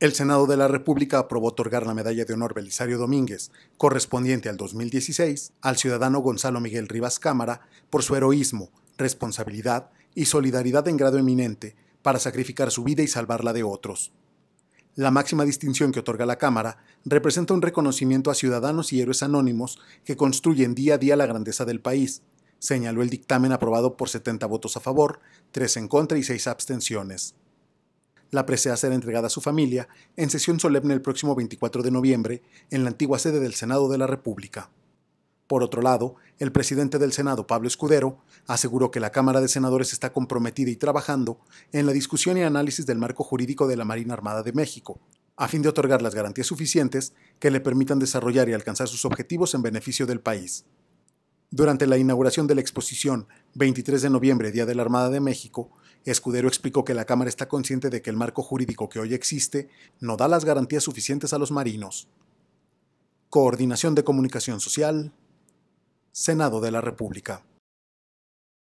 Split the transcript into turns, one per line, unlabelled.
El Senado de la República aprobó otorgar la Medalla de Honor Belisario Domínguez, correspondiente al 2016, al ciudadano Gonzalo Miguel Rivas Cámara por su heroísmo, responsabilidad y solidaridad en grado eminente para sacrificar su vida y salvarla de otros. La máxima distinción que otorga la Cámara representa un reconocimiento a ciudadanos y héroes anónimos que construyen día a día la grandeza del país, señaló el dictamen aprobado por 70 votos a favor, 3 en contra y 6 abstenciones. La presea será entregada a su familia en sesión solemne el próximo 24 de noviembre en la antigua sede del Senado de la República. Por otro lado, el presidente del Senado, Pablo Escudero, aseguró que la Cámara de Senadores está comprometida y trabajando en la discusión y análisis del marco jurídico de la Marina Armada de México, a fin de otorgar las garantías suficientes que le permitan desarrollar y alcanzar sus objetivos en beneficio del país. Durante la inauguración de la exposición, 23 de noviembre, Día de la Armada de México, Escudero explicó que la Cámara está consciente de que el marco jurídico que hoy existe no da las garantías suficientes a los marinos. Coordinación de Comunicación Social, Senado de la República.